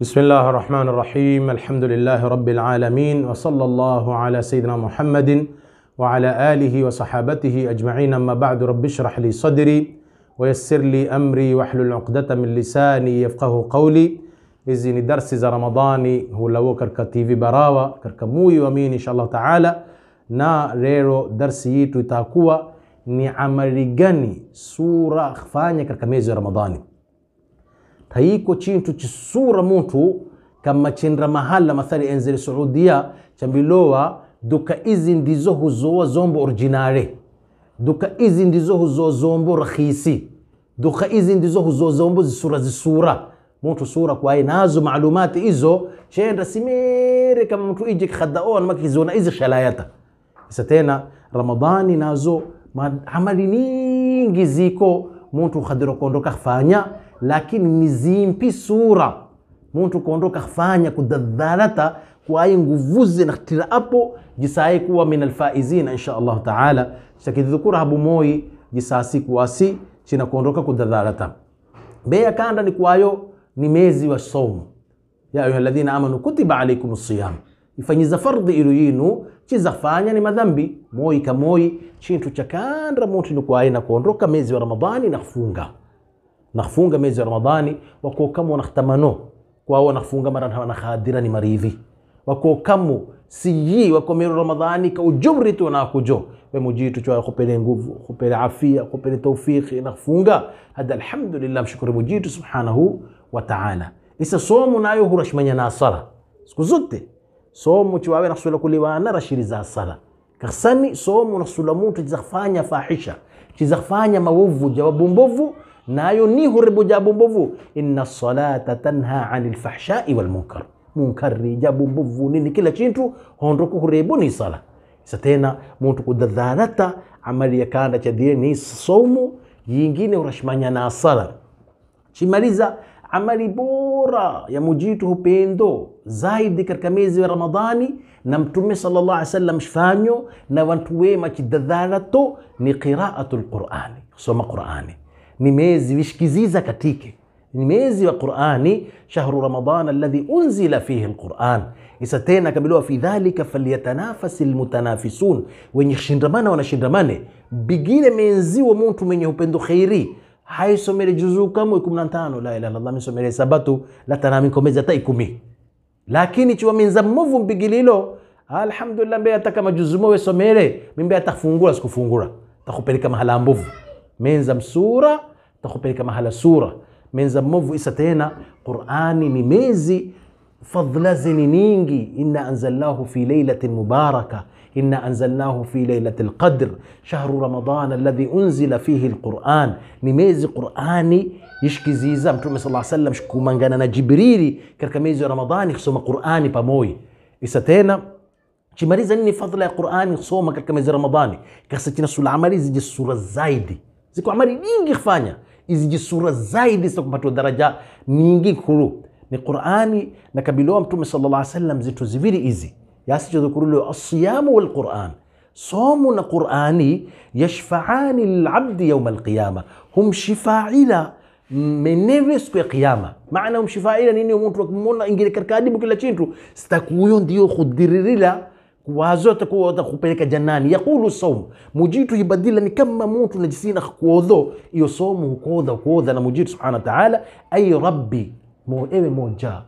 بسم الله الرحمن الرحيم الحمد لله رب العالمين وصلى الله على سيدنا محمد وعلى آله وصحابته أجمعين أما بعد رب اشرح لي صدري ويسر لي أمري واحلل عقدة من لساني يفقه قولي إذن درس رمضاني هو لو karka TV في براوة moyo موي ومين إن شاء الله تعالى نا ريرو itakuwa ni amali gani سورة kufanya katika mwezi رمضاني thaiko chintu chisura muntu kama chendra mahala mathali enzele suudia chambilowa duka izi ndizo huzoa zombo originale duka izi ndizo huzoa zombo rakhisi duka izi ndizo huzoa zombo zisura zisura mtu sura kwa nazo maalumati izo chenda simere kama mtu ije na makizona izi shalayata isa tena ramadani nazo amali nyingi ziko mtu khadira kondoka fanya lakini nizimpi sura muntu kuondoka fanya kudhadharata kwayi nguvuze nakhtira apo jisaye kuwa min alfaizina insha allahu taala chakidhukura habu moyi jisasi kuasi china kuondoka kudhadharata beya kanda ni kwayo ni mezi wa somo ya ayuha alladhina amanu kutiba alaikum siyam ifanyiza fardhi ilu yinu chizafanya ni madhambi moyi kamoyi chintu chakandra muntu ni kwayi na kuondoka mezi wa ramadhani na kufunga nafunga mwezi wa ramadhani wakuokamu wanahtamano kwao wanafunga mara wanakhadira ni marivi wakuokamu siyi wakomero ramadhani ka ujumri tu wanakujo we mujitu chwa kupele nguvu kupele afia kupele taufiki nafunga hada alhamdulillah mshukuri mujitu subhanahu wa ta'ala isa somo nayo hurashmanya na asara siku zote somo chiwawe nasula kuliwana rashiri za asara kasani somu nasula muntu chizafanya fahisha chizafanya mawuvu jawabu mbovu nayo ni huribu jabu mbovu, inna salata tanha ani fahshai wal munkar, munkari jabu mbovu nini kila chintu hondoku kuhuribu ni sala isa tena muntu kudhadharata amali ya yakanda chadhire ni somu yingine urashimanya na sala chimaliza amali bora ya mujitu hupendo zaidi katika mezi wa Ramadhani na Mtume sallallahu alaihi wasallam shfanyo na wantu wema chidhadharato ni qiraatu lqurani kusoma Qurani ni miezi vishikiziza katike ni miezi wa qurani shahru ramadan alladhi unzila fihi lquran isa tena akabiliwa fi dhalika falyatanafasi lmutanafisun wenye shindamana wanashindamane bigile menziwo muntu mwenye upendo khairi haisomere juzuu kamwe 15 la ilaha illallah misomere sabatu latana hata ikumi lakini chiwa minza mmovu mpigililo alhamdulillah mbe hata kama juzumowe somere mimbe atakufungura sikufungura takupeleka mahala mbovu menza msura takupeleka mahala sura menza mmovu isa tena qurani ni mezi fadhla zeni nyingi inna anzalnahu fi leilatin mubaraka إنا أنزلناه في ليلة القدر شهر رمضان الذي أنزل فيه القرآن نميز قرآني يشكي زيزا متومي صلى الله عليه وسلم شكو من غانا جبريري كركا ميزي رمضان يخصوم قرآني باموي إساتينا تشماريزا إني فضل قرآني يخصوم كركا ميزي رمضاني كاساتينا سو العملي زي السورة الزايدي Ziko amri nyingi kufanya, sura zaidi kupata daraja nyingi kuru Ni Qur'ani na kabila Mtume sallallahu alaihi wasallam zitu ziviri hizi yasichodhukuruliwa asiyamu wal Qur'an somo na Qur'ani yashfaani lilabdi yauma alqiyama, shifa'ila menewe siku ya Kiyama. Maana hum shifa'ila nini? Mtu akimuona ingine katika adibu kila chintu sitakuyo ndio khudiririla kuwazote kuota kupeleka janani yakulu saumu mujitu ibadila ni kama mutu najisina kuodho iyo somu hukodha kuodha na mujitu subhana wa ta'ala rabbi mo ewe moja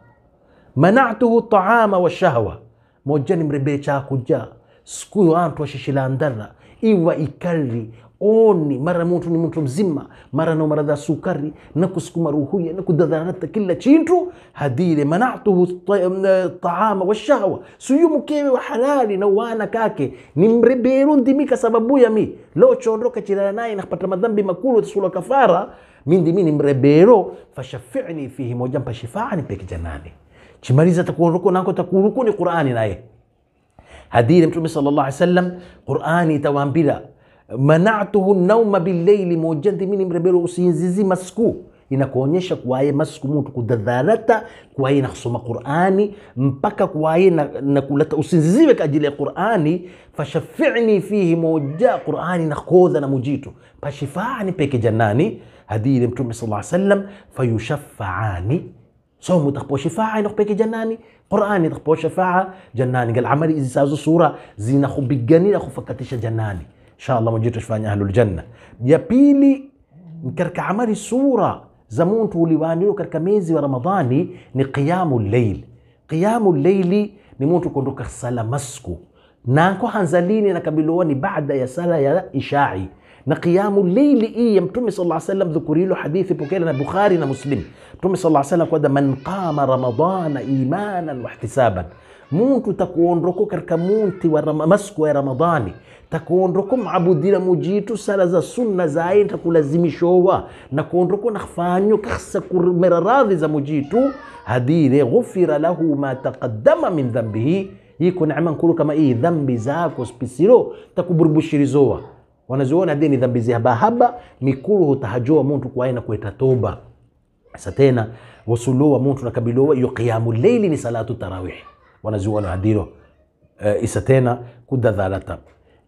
manatuhu taama wa shahwa moja ni mrebee chakuja kuja siku antu ashishila ndara iwa ikali oni mara muntu ni muntu mzima mara na maradha sukari na kusukuma ruhuya na kudadhanata kila chintu hadile manatuhu taama shahwa suyu mkewe wa halali na wana kake ni mreberu kwa sababu ya mi leo chondoka chilala naye kupata madhambi makulu tasula kafara mindi ndimi ni mrebero fashafi'ni fihi moja mpa shifaa peke janani chimaliza takuondoka nako ni qurani naye hadile mtume sallallahu alaihi wasallam qurani tawambila manatuhu nauma billaili mojandi mini mrebero usinzizi masiku inakuonyesha kuwaye masiku mutu kudhadharata kuwaye na kusoma qurani mpaka kuwaye na, na kuleta usinziziwe kaajili ya qurani fashafini fihi moja qurani na kodha na mujitu pashifaani peke janani hadithi ile mtume sala sallam fayushafaani somu itakupewa shifaa inakupeke janani qurani itakupewa shafaa janani gal amali izisazo sura zinakubigania kufakatisha janani إن شاء الله مجيت شفان أهل الجنة يا بيلي كرك عمري سورة زمون تولي وانيو كرك ميزي ورمضاني نقيام الليل قيام الليل نموت كندوك صلاة مسكو نانكو هنزليني نكبلواني بعد يا صلاة يا إشاعي نقيام الليل إيه يمتمي صلى الله عليه وسلم ذكري له حديث بوكيلنا بخاري مسلم تمي صلى الله عليه وسلم قد من قام رمضان إيمانا واحتسابا muntu takuondoko katika munti wa masku ya ramadhani takuondoko maabudira mujitu sala za sunna zaye takulazimishowa nakuondoko nafanyo kahsa kumera radhi za mujitu hadire ghufira lahu ma taqaddama min dhambihi yiko neema nkuru kama hii dhambi zako spisiro takuburubushirizowa wanaziona hadi ni dhambi zihabahaba mikuru hutahajowa muntu kwa kwaena kueta toba sasa tena wasulowa muntu nakabilowa iyo qiyamu leili ni salatu tarawih wanazuoni na hadiro uh, isa tena kuda dhalata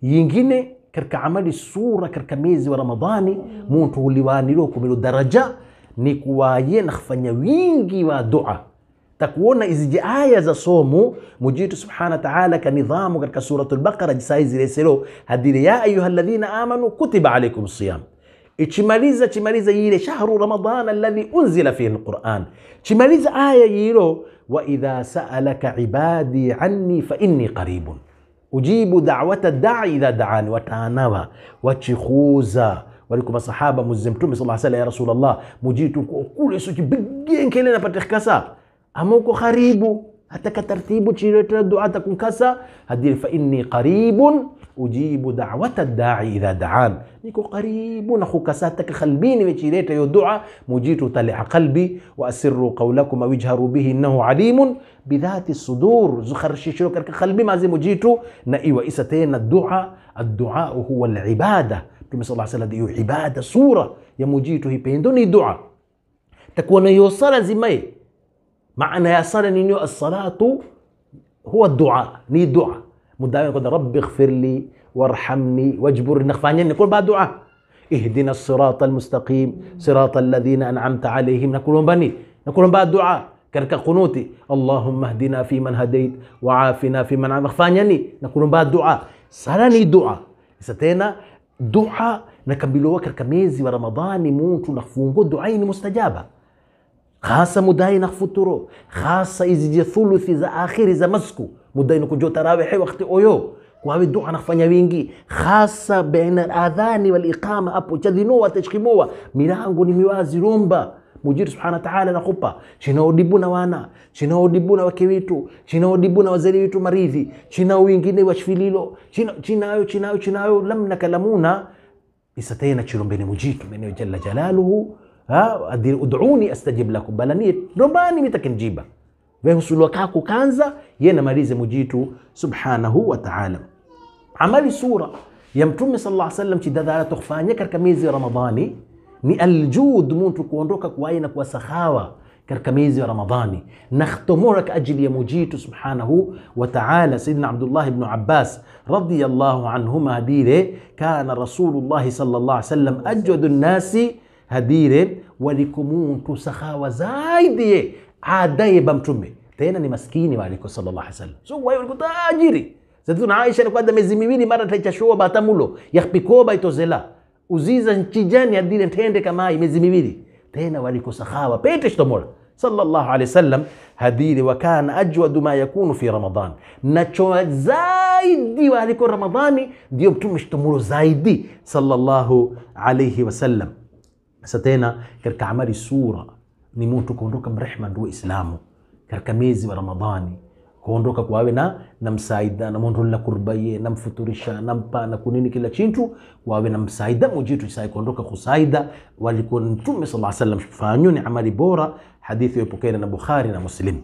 yingine katika amali sura katika mezi wa ramadhani muntu lo kumilo daraja ni kuwaye kufanya wingi wa dua takuona izije aya za somu mujitu subhana ta'ala ka nidhamu katika suratul bakara jisai zireselo hadiri ya ayuhaladhina amanu kutiba alikum siyamu ikimaliza kimaliza yile shahru ramadana alladhi unzila fihi alquran kimaliza aya yiro wa idha sa'alaka ibadi anni fa inni qaribun ujibu da'wata da'i idha da'ani watanawa wachikhuza waliko masahaba muzize mtume sallallahu alaihi ya rasulullah mujitu kule soki bigengele napatikasa amoko karibu hataka tartibu chiretera du'a takunkasa hadiri fa inni qaribun أجيب دعوة الداعي إذا دعان نيكو قريب نخو كساتك خلبيني وشيريت يدعى مجيت طلع قلبي وأسر قولكم واجهروا به إنه عليم بذات الصدور زخر الشيشلو كرك خلبي ما زي مجيت نأي وإستين الدعاء الدعاء هو العبادة كما صلى الله عليه وسلم يقول عبادة صورة يا مجيت هي بيندوني دعاء تكون يوصل زي ماي معنى يا صلاة الصلاة هو الدعاء ني دعاء مدعي يقول رب اغفر لي وارحمني واجبرني نخفاني نقول بعد دعاء اهدنا الصراط المستقيم صراط الذين أنعمت عليهم نقول بني نقول بعد دعاء كرك قنوتي اللهم اهدنا فيمن هديت وعافنا فيمن عافيت نخفاني نقول بعد دعاء سالني دعاء ستينا دعاء نكملوا كرك ميزي ورمضان موت نخفونغو دعاء مستجابه خاصة مداي na خاصة إذا izije thuluthi آخر إذا مسكو muddainu kujota rawehe wakati oyo wawe dua anafanya wingi hasa baina adhani wal iqama hapo chadhinoa tashkimoa milango ni miwazi romba mujiri subhanahu wa ta'ala nakupa chinaodibu na wana chinaodibu na wake wetu chinaodibu na wazari wetu maridhi china wengine washfililo china chinayo chinayo chinayo lam nakalamuna isatena chirombeni mujitu meneo jalla jalaluhu ha adiri ud'uni astajib lakum balani rombani mitakinjiba vehusulwa kako kanza ye yenamalize mujitu subhanahu wa ta'ala amali sura ya mtume sallallahu alaihi wasallam chidadhala tokufanya katika miezi ya ramadhani ni aljud muntu kuondoka kuwai na kuwa sahawa katika miezi ya ramadhani na khtomora kwa ajili ya mujitu subhanahu wa ta'ala sayyidina abdullah ibn abbas radiyallahu anhuma hadire kana rasulullah sallallahu alaihi wasallam ajwadu nasi hadire walikumuntu sahawa zaidi adaiba mtume tena ni maskini waliko sallallahu alaihi wasallam so wao walikuwa tajiri zatuna Aisha alikuwa da miezi miwili mara taichashoa batamulo yakpikoba itozela uziza nchijani adile ntende kama miezi miwili tena walikosa khawa pete shtomola sallallahu alaihi wasallam hadili wakana ajwadu ma yakunu fi ramadan nacho zaidi waliko ramadhani ndio mtume shtomulo zaidi sallallahu alaihi wasallam sasa tena katika amali sura ni mtu kuondoka mrehma ndio Uislamu katika miezi wa Ramadhani kuondoka kwawe na namsaida namwondolela kurbaye namfuturisha nampa na kunini kila chintu wawe namsaida mujitu chai kuondoka kusaida walikuwa mtume sala salam fanyuni amali bora hadithi yopokelewa na Bukhari na Muslim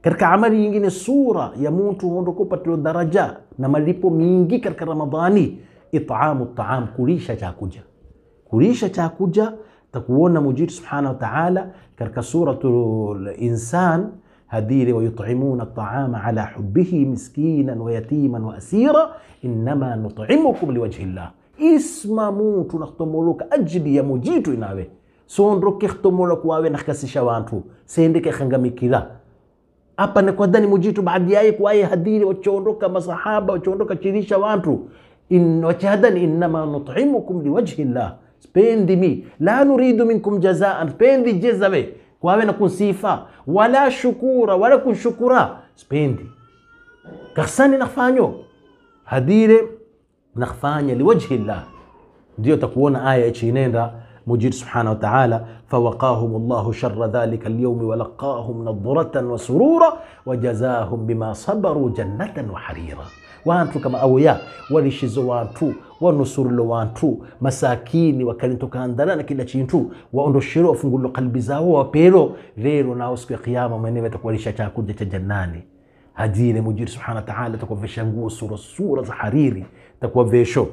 katika amali nyingine sura ya mtu ondoka upatilo daraja na malipo mingi katika Ramadhani itaamu taam kulisha chakuja kulisha chakuja تكون مجير سبحانه وتعالى كالكسورة الإنسان هديل ويطعمون الطعام على حبه مسكينا ويتيما وأسيرا إنما نطعمكم لوجه الله اسم موت نختمولك أجل يا مجيت إناوي سوندرو كيختمولك واوي نخكسي شوانتو سيندك خنغمي كلا أبا نكوداني مجيت بعد يايك واي هديل وچوندروك مصحابة وچوندروك شريشة وانتو إن وجهدا إنما نطعمكم لوجه الله سبين دي مي لا نريد منكم جزاء سبين دي جزا بي كوابي نكون سيفا ولا شكورا ولا كن شكورا سبين دي كخساني نخفانيو هديري نخفاني لوجه الله ديو تكون آية چينين را مجيد سبحانه وتعالى فوقاهم الله شر ذلك اليوم ولقاهم نضرة وسرورا وجزاهم بما صبروا جنة وحريرا wantu kama awoya warishizo wantu wanusurilo wantu masakini wakalintokandana na kila chintu waondoshero wafungulilo kalbi zao wapero rero nao siku ya kiyama mwenyewe atakuwalisha chakurya cha jannani hadire mujiri subhana wa ta'ala atakuwavesha nguo sura sura za hariri takuwavesho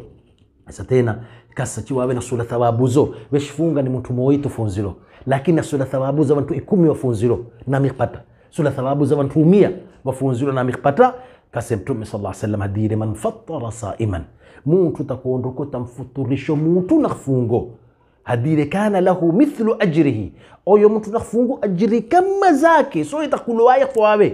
sasa tena kasa chi wawe na sura thawabu zo veshifunga ni mtu moi tufunziro lakini sura thawabu za wantu ikumi wafunzilo na mikpata sura thawabu za wantu umia wafunzilo na mikpata كاسم تومي صلى الله عليه وسلم هديري من فطر صائما موتو تكون ركو تنفطرشو موتو نخفونغو هديري كان له مثل أجره أو يوم تنخفونغو أجري كم مزاكي سوي تقولواي قواوي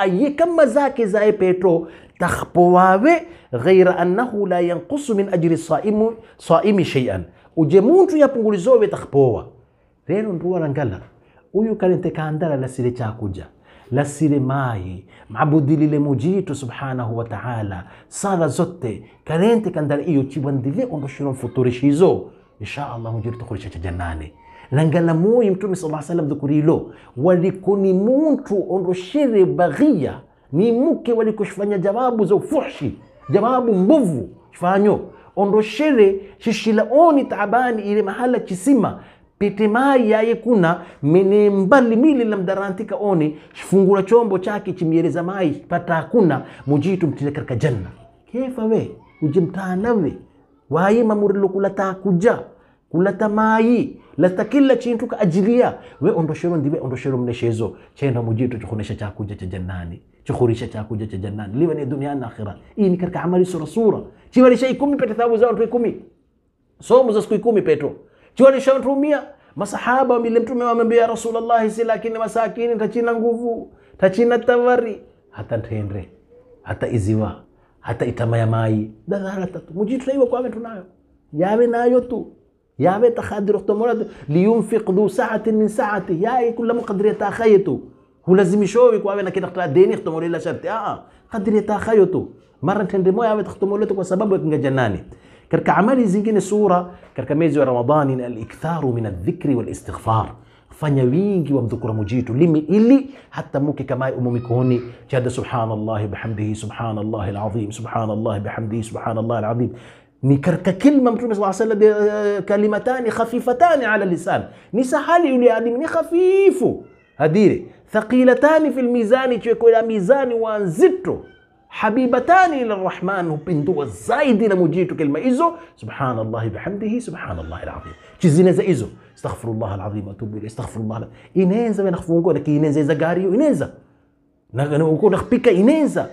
أي كم مزاكي زاي بيتو تخبواوي غير أنه لا ينقص من أجر الصائم صائم شيئا وجي تو يبنغول زوي تخبوا رينو نروا رنقالا ويو كانت انتكا لسيري تاكوجا lasilemai mabudi lile mujitu subhanahu wa ta'ala sala zote karente kandala iyo chibandile ondoshira mfuturishizo insha allah mujitu tukurisha cha janani langala moyi mtume sallallahu alaihi dhukurilo walikuni muntu ondoshire baghia ni muke walikushifanya jawabu za ufuhshi jawabu mbovu shifanyo shishila shishilaoni taabani ile mahala chisima yaye kuna mene mbali mili la mdarantika oni fungula chombo chake chimyereza mai pata kuna mujitu mtine katika janna kefa we ujimtana we waye mamurilo kulata kuja kulata mai lata kila chintu ka ajilia we ondoshero ndiwe ondoshero mneshezo chenda mujitu chukhonesha chakuja cha jannani chukhurisha chakuja cha jannani liwe ni dunia na akhira hii ni katika amali sura sura chiwalisha ikumi pete thawabu zao ikumi somo za siku ikumi peto jua nishamtumia masahaba vile mtume wamwambia rasulullahi si lakini masakini tachina nguvu tachina tavari hata ntendre hata iziwa hata itamaya mai dadhala tatu mujitraiwa kwame tunayo yawe nayo tu yawe takhadiro tomorad liyunfiq dhu saatin min saati yaye kula mukadiria takhaye tu hulazimishowi kwawe na kitakta deni khtomolila sharti aa kadiria takhayo tu mara ntende moya awe takhtomolete kwa sababu akinga janani كرك عمالي زيجين سورة كرك ميزو رمضان الإكثار من الذكر والاستغفار فانيا وينجي ومذكر مجيتو لم إلي حتى موكي كما أمومي كوني جاد سبحان الله بحمده سبحان الله العظيم سبحان الله بحمده سبحان الله العظيم نكرك كلمة صلى الله عليه وسلم آه، كلمتان خفيفتان على اللسان نسحالي يولي عدم نخفيفو هديري ثقيلتان في الميزان تشوي ميزان وانزتو حبيبتان للرحمن الرحمن وبندو زايد إلى مجيتو كلمة إزو سبحان الله بحمده سبحان الله العظيم جزينا زي إزو استغفر الله العظيم أتوب إليه استغفر الله العظيم إنينزا من أخفون كو لكي إنينزا زقاريو إنينزا نكو نخبيك إنينزا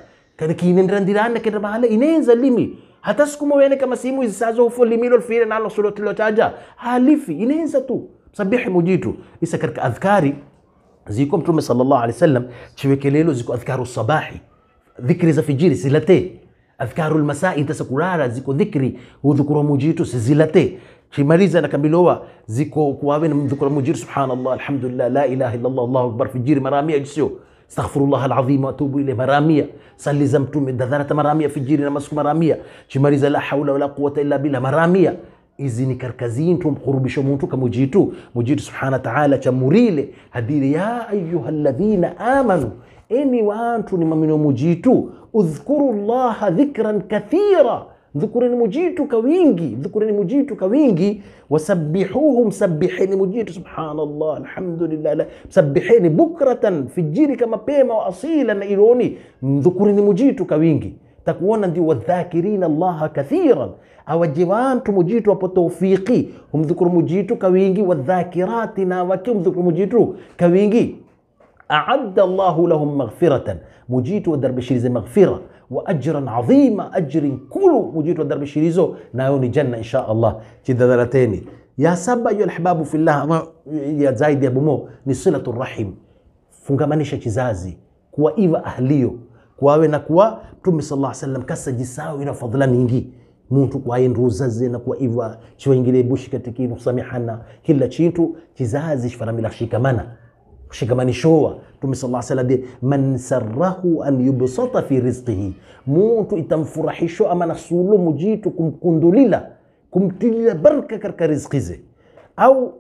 كي نندران لانك نكي رمالا إنينزا ليمي هتسكمو وينك مسيمو سازو فو ميلو الفيرا نعلا صلوة تلو تاجا هاليفي إنينزا تو صبيح مجيتو إسا كرك أذكاري زيكم تومي صلى الله عليه وسلم تشوي كليلو زيكو أذكار الصباحي dhikri za fijiri silatee adhkarul masai ntasakurara ziko dhikri hudhukura mujitu sizilate chimaliza nakambilowa ziko kuwawe namdhukura mujiru subhanallah alhamdulillah la ilaha illallah allahu akbar fijiri maramia jisio astaghfirullah alazim watubu ile maramia sali za mtume dadharata maramia fijiri na masiku maramia chimaliza la haula wala quwata illa billah maramia izi ni karkazi ntu mkurubisho muntu kamujitu mujitu subhanahu wa ta'ala chamurile hadiri ya ayuha alladhina amanu eni waantu ni mamino mujitu udhkuru llaha dhikran kathira mdhukureni mujitu kawingi wingi mujitu kawingi wasabihuhu msabiheni mujitu subhanallah alhamdulillah msabiheni bukratan fijiri kama pema wa asila na ironi mdhukureni mujitu kawingi takuona ndio wadhakirina allaha kathiran awaje wantu mujitu wapo taufiki humdhukuru mujitu kawingi wingi wadhakirati na wake humdhukuru mujitu kawingi أعد الله لهم مغفرة مجيت ودرب شريز مغفرة وأجرا عظيما أجر كل مجيت ودرب شريز نايوني جنة إن شاء الله تدلتيني يا سبا يا الحباب في الله يا زايد يا بمو نصلة الرحم فنكمانيشة تزازي كوا إيوا أهليو kwawe na kuwa mtume sala llah salam kasa jisao ina fadhila ningi muntu kwaye nruzaze na kuwa iva chiwaingile bushi katikinu kusamehana kila chintu chizazi chifaramila shikamana shigamanishwa sallallahu sala wasallam man sarahu an yubsata fi rizqihi muntu itamfurahishwa ama nasulu mujitu kumkundulila kumtilila baraka katika rizqi ze au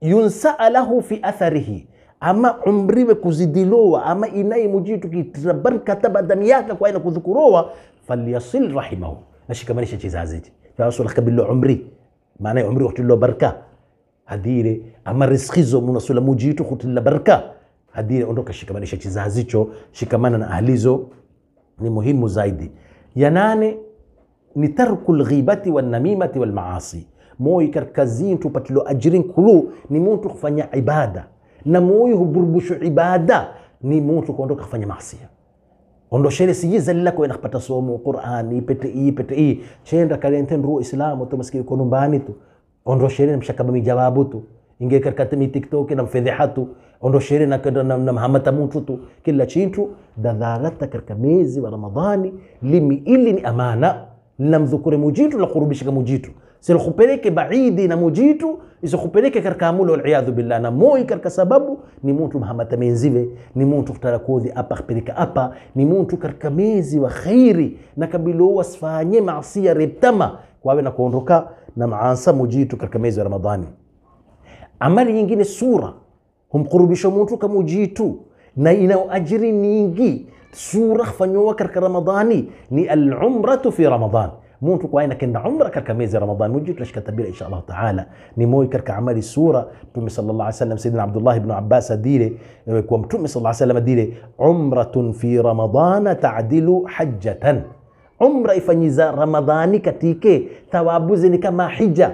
yunsaa lahu fi atharihi ama umriwe kuzidilowa ama inaye mujitu kitira baraka taba damu yake kwa ina kudhukurowa falyasil rahimahu nashikamanisha chizaziji rasul akabilo umri maana umri wakutilo baraka hadhire ama riziki hizo munasula mujitu kutila baraka hadhire ondoka shikamanisha kizazi shikamana na ahlizo ni muhimu zaidi ya nane ni tarku lghibati wanamimati walmaasi moyi katika zintu ajirin kulu ni muntu kufanya ibada na moyo huburubushu ibada ni muntu kuondoka kufanya maasia ondoshele sijiza lilako inakapata somo qurani pete hii pete hii chenda kalente nruo islamu tomasikiri konumbani tu ondosheni na mshakaba mijawabu tu inge katika mitiktok na mfedheha tu ondosheni na, na, na, na mhamata muntu tu kila chintu dadharata katika mwezi wa ramadhani limi ili ni amana linamdhukure mujitu lakurubishika mujitu silikupeleke baidi na mujitu isikupeleke katika amulo waliyadhu billah na moi katika sababu ni muntu mhamata menzive ni muntu kutarakodhi apa kupeleka apa ni muntu katika mezi wa khairi na kabilo wasfanye maasia reptama wawe na kuondoka na maansa mujitu katika mwezi wa Ramadhani. Amali nyingine sura humkurubisha mtu kama mujitu na ina ajiri nyingi sura fanyowa katika Ramadhani ni al-umratu fi Ramadhan muntu kwa aina kenda umra katika mwezi Ramadhani mujitu nashika tabira insha Allah taala ni moyo katika amali sura Mtume sallallahu alaihi wasallam Sayyidina Abdullah ibn Abbas adile kwa Mtume sallallahu alaihi wasallam adile umratun fi Ramadhana ta'dilu hajjatan umra ifanyiza ramadhani katike thawabuzi ni kama hija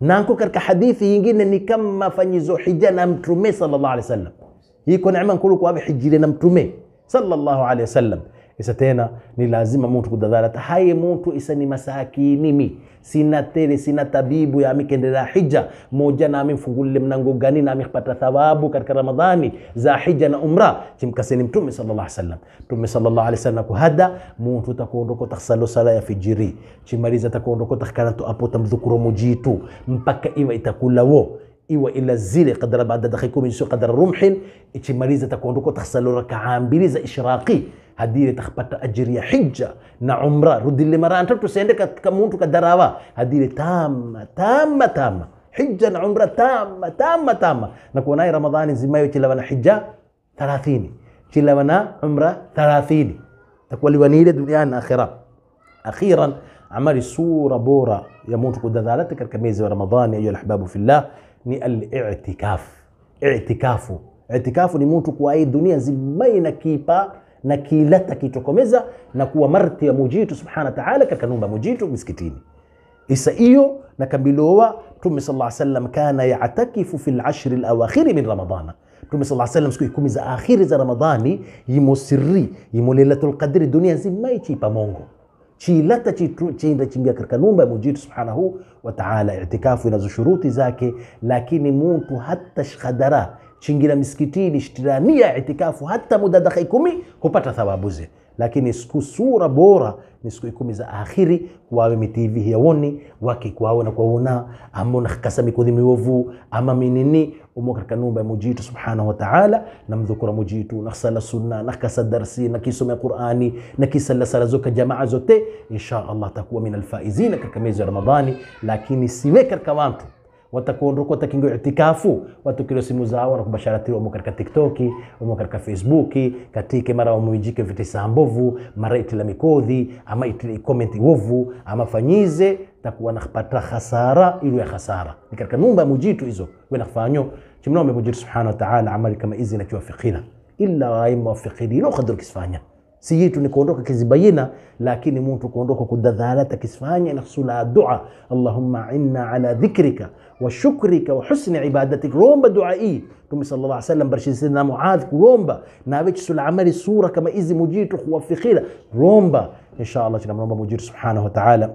nanko katika hadithi yingine ni kama fanyizo hija na mtume sallallahu alaihi wasallam iko neema nkulu kwabe hijire na mtume sallallahu alaihi wasallam isa tena ni lazima muntu kudadhala haye muntu isa ni masakinimi sina tele sina tabibu ya mikendela hija moja nami mfungulile mnango gani na kupata thawabu katika ramadhani za hija na umra chimkaseni mtume sallallahu alaihi wasallam mtume sallallahu alaihi wasallam kuhada muntu takuondoko taksalo sala ya fijiri chimaliza takuondoko takana tu apo tamdhukuro mujitu mpaka iwa itakula wo إيوا إلا الزيلي قدر بعد دخل يكون من قدر الرمح إتي مريزة تكون ركو تخسر لك عام بريزة إشراقي هدير تخبط أجري حجة نعمرة رد اللي مرة أنت تسندك كمونتو كدراوة هدير تامة تامة تامة حجة نعمرة تامة تامة تامة نكون أي رمضان زي ما يوتي لما حجة ثلاثيني تي لما عمرة ثلاثيني تكون لونيلة دنيا آخرة أخيرا عمري الصوره بورا يموت قد ذلك كميز رمضان أيها الأحباب في الله ni al-i'tikaf. I'tikafu, i'tikafu ni mtu kwa hii dunia zibai na kipa na kilata kitokomeza na kuwa marti ya mujitu subhanahu wa ta'ala, kakanumba mujitu miskitini isa hiyo na kambilowa tumi sallallahu alayhi wasallam kana yatakifu fil ashr al-awakhir min ramadana. tumi sallallahu alayhi wasallam siku 10 za akhiri za Ramadhani yimo sirri qadri dunia zibai chipa mongo شي لتا شي ترو شين دا شين جاكر كنوم بمجيد سبحانه وتعالى اعتكاف ونزو شروط زاكي لكن مونتو حتى شخدرا شين جينا مسكتين اشترانية اعتكاف حتى مدى دخي كومي هو بطا lakini siku sura bora ni siku ikumi za akhiri wawe mitivi hiyawoni wake na kwaona ama nakasa mikodhi miwovu ama minini umo katika ya mujitu subhanahu wa ta'ala namdhukura mujitu naksala sunna nakasa darsi nakisome qurani nakisala sala zoka jamaa zote insha allah takuwa min alfaizina katika miezi ya ramadhani lakini siwe katika watu watakuondoka watakingia itikafu, watu watukilo simu zao na kubasharatiwa, wamo katika TikTok, wamo katika Facebook, katika mara wamuijike vitisa mbovu, mara itila mikodhi ama itila comment wovu ama fanyize takuwa nakapata hasara ilu ya hasara ni katika numba mujitu hizo we wenakufanyo chimnaombe mujitu subhanahu wa ta'ala amali kama izi na kiwafikina illa waima wafikini ilo kadri kisifanya si yitu ni kuondoka kizibayina lakini mtu kuondoka kudadhalata kisifanya na sula dua allahumma inna ala dhikrika wa shukrika wa husni ibadatik romba dua hii mtume sallallahu alaihi wasallam barishisidna muadh kuromba na wichi sula amali sura kama izi mujitu kuwafikira romba insha allah tunamwomba mujitu subhanahu wa ta'ala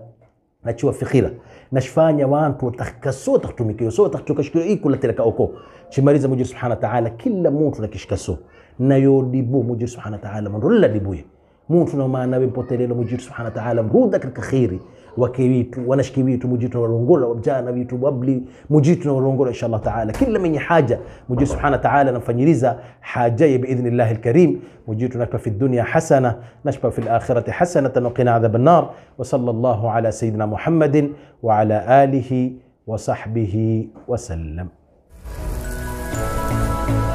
nachua fikira nashfanya wantu watakikaso takutumikiwa so watakutukashikiro iko latereka oko chimaliza mujiri subhana ta'ala kila muntu nakishikaso nayodibu mujiri subhana wa ta'ala mundu dibuye mtu na maana wempotelelo mujiri subhana ta'ala mruda katika وكيبيتو ونش كيبيتو مجيتو ورونغولا وبجانا بيتو وابلي مجيتو ورونغولا إن شاء الله تعالى كل من حاجة مجي سبحانه تعالى نفنجريزا حاجة بإذن الله الكريم مجيتو نشبه في الدنيا حسنة نشبه في الآخرة حسنة نقنا عذاب النار وصلى الله على سيدنا محمد وعلى آله وصحبه وسلم Thank you.